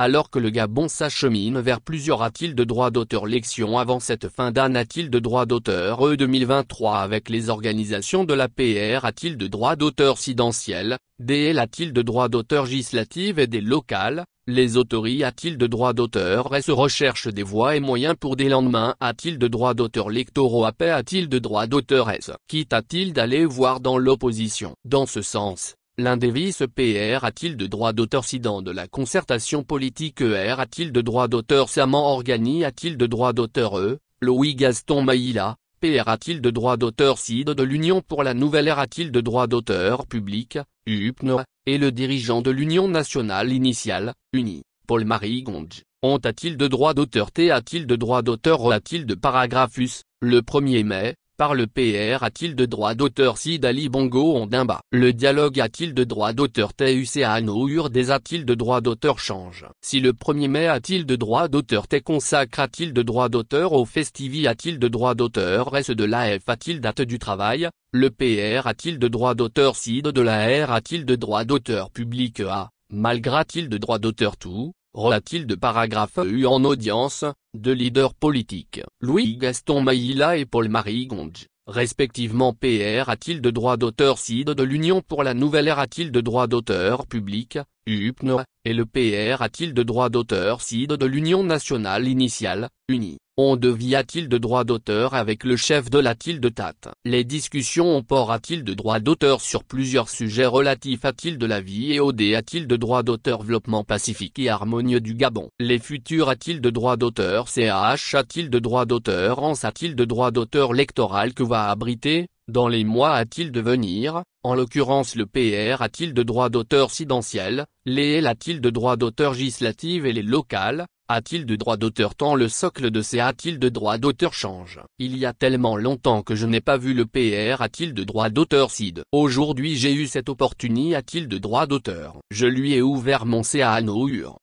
alors que le Gabon s'achemine vers plusieurs a-t-il de droits d'auteur l'élection avant cette fin d'année a-t-il de droit d'auteur E 2023 avec les organisations de la PR a-t-il de droit d'auteur sidentiel, DL a-t-il de droits d'auteur législative et des locales, les autorités a-t-il de droits d'auteur S e recherche des voies et moyens pour des lendemains a-t-il de droit d'auteur lectoraux AP a-t-il de droits d'auteur S Quitte a-t-il d'aller voir dans l'opposition Dans ce sens, L'un des pr a a-t-il de droit d'auteur Sidan de la concertation politique ER a-t-il de droit d'auteur Saman Organi a-t-il de droit d'auteur E, Louis Gaston Maïla, PR a-t-il de droit d'auteur Sid de l'Union pour la Nouvelle Ère a-t-il de droit d'auteur public, UPN et le dirigeant de l'Union Nationale Initiale, UNI, Paul-Marie Gondj, ont a-t-il de droit d'auteur T a-t-il de droit d'auteur O a-t-il de paragraphus, le 1er mai, par le PR a-t-il de droit d'auteur si d'Ali Bongo Dimba Le dialogue a-t-il de droit d'auteur TUCA a-t-il de droit d'auteur Change Si le 1er mai a-t-il de droit d'auteur T consacre a-t-il de droit d'auteur Au Festivi a-t-il de droit d'auteur S de la a-t-il date du travail Le PR a-t-il de droit d'auteur Sid de la R a-t-il de droit d'auteur Public A Malgré a-t-il de droit d'auteur tout Relat-il de paragraphe eu en audience, de leaders politiques, Louis-Gaston Maïla et Paul-Marie Gonge, respectivement PR a-t-il de droit d'auteur CID de l'Union pour la Nouvelle Ère a-t-il de droit d'auteur public, UPNO, et le PR a-t-il de droit d'auteur CID de l'Union nationale initiale, UNI, On devient-il de droit d'auteur avec le chef de la de TAT Les discussions ont port a-t-il de droit d'auteur sur plusieurs sujets relatifs a-t-il de la vie et OD a-t-il de droit d'auteur développement pacifique et harmonieux du Gabon Les futurs a-t-il de droit d'auteur CAH a-t-il de droit d'auteur ANS a-t-il de droit d'auteur lectoral que va abriter dans les mois a t il de venir, en l'occurrence le PR a-t-il de droit d'auteur sidentiel, les a-t-il de droit d'auteur législative et les locales, a-t-il de droit d'auteur tant le socle de ces a-t-il de droit d'auteur change Il y a tellement longtemps que je n'ai pas vu le PR a-t-il de droit d'auteur CID. Aujourd'hui j'ai eu cette opportunité a-t-il de droit d'auteur. Je lui ai ouvert mon CA à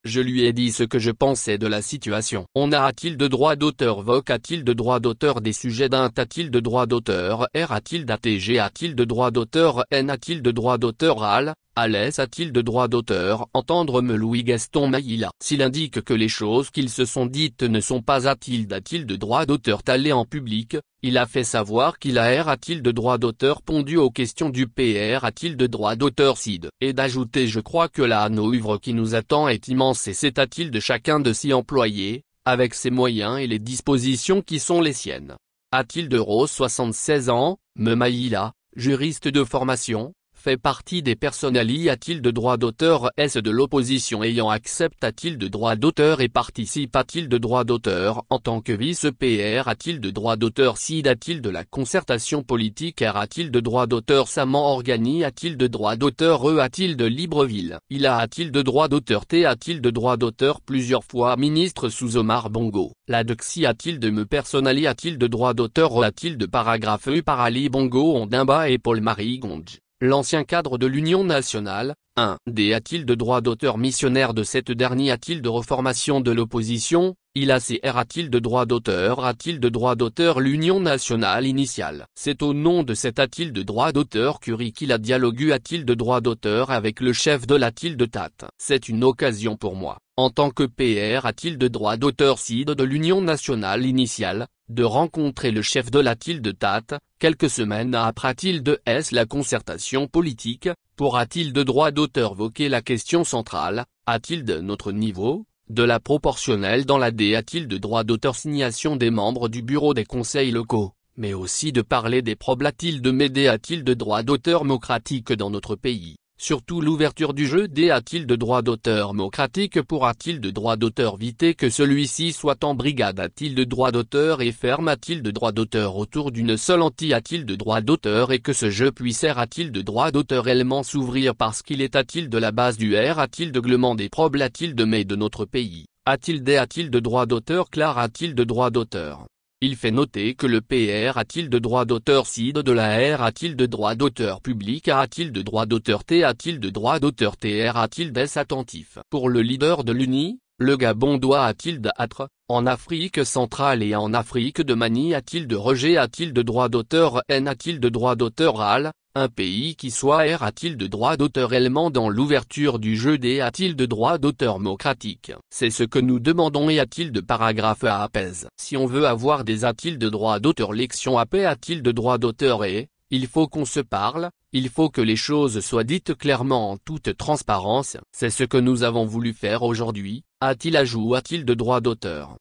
Je lui ai dit ce que je pensais de la situation. On a a-t-il de droit d'auteur VOC a-t-il de droit d'auteur des sujets d'un a-t-il de droit d'auteur R a-t-il d'ATG a-t-il de droit d'auteur N a-t-il de droit d'auteur AL a-t-il de droit d'auteur entendre me Louis Gaston Maïla S'il indique que les choses qu'ils se sont dites ne sont pas a-t-il d'a-t-il de droit d'auteur talé en public, il a fait savoir qu'il a a-t-il de droit d'auteur pondu aux questions du PR a-t-il de droit d'auteur CID Et d'ajouter je crois que la œuvre qui nous attend est immense et c'est a-t-il de chacun de s'y employer, avec ses moyens et les dispositions qui sont les siennes. A-t-il de Rose 76 ans, me Maïla, juriste de formation, fait partie des personnalités a-t-il de droit d'auteur Est-ce de l'opposition ayant accepte-t-il de droit d'auteur et participe-t-il de droit d'auteur en tant que vice-PR a-t-il de droit d'auteur SID a-t-il de la concertation politique R a-t-il de droit d'auteur Saman Organi a-t-il de droit d'auteur E a-t-il de Libreville Il a t il de droit d'auteur T a-t-il de droit d'auteur plusieurs fois ministre sous Omar Bongo La dexie a-t-il de me personnali a-t-il de droit d'auteur e a-t-il de paragraphe E par Ali Bongo d'imba et Paul-Marie Gonge L'ancien cadre de l'Union nationale, 1. D. A-t-il de droit d'auteur missionnaire de cette dernière A-t-il de reformation de l'opposition Il a CR A-t-il de droit d'auteur A-t-il de droit d'auteur L'Union nationale initiale C'est au nom de cet A-t-il de droit d'auteur Curie qu'il a dialogué A-t-il de droit d'auteur avec le chef de la t de Tate C'est une occasion pour moi, en tant que PR A-t-il de droit d'auteur CID de l'Union nationale initiale, de rencontrer le chef de l'A-t-il de Tate, quelques semaines après A-t-il de S la concertation politique, Pourra-t-il de droit d'auteur voquer la question centrale, a-t-il de notre niveau, de la proportionnelle dans la D a-t-il de droit d'auteur signation des membres du bureau des conseils locaux, mais aussi de parler des probes a-t-il de m'aider a-t-il de droit d'auteur démocratique dans notre pays Surtout l'ouverture du jeu D a-t-il de droit d'auteur mocratique pourra-t-il de droit d'auteur viter que celui-ci soit en brigade a-t-il de droit d'auteur et ferme a-t-il de droit d'auteur autour d'une seule anti a-t-il de droit d'auteur et que ce jeu puisse a-t-il de droit d'auteur elle-même s'ouvrir parce qu'il est a-t-il de la base du R a-t-il de glement des probes a-t-il de mai de notre pays a-t-il D a-t-il de droit d'auteur clair a-t-il de droit d'auteur il fait noter que le PR a-t-il de droit d'auteur CID de la R a-t-il de droit d'auteur public A a-t-il de droit d'auteur T a-t-il de droit d'auteur TR a-t-il des attentif Pour le leader de l'UNI, le Gabon doit a-t-il d'être, en Afrique centrale et en Afrique de Manie a-t-il de rejet a-t-il de droit d'auteur N a-t-il de droit d'auteur AL, un pays qui soit R a-t-il de droit d'auteur allemand dans l'ouverture du jeu D a-t-il de droit d'auteur Mocratique. C'est ce que nous demandons et a-t-il de paragraphe à apaise Si on veut avoir des a-t-il de droit d'auteur lection AP a-t-il de droit d'auteur et, il faut qu'on se parle, il faut que les choses soient dites clairement en toute transparence, c'est ce que nous avons voulu faire aujourd'hui, a-t-il ajout a-t-il de droit d'auteur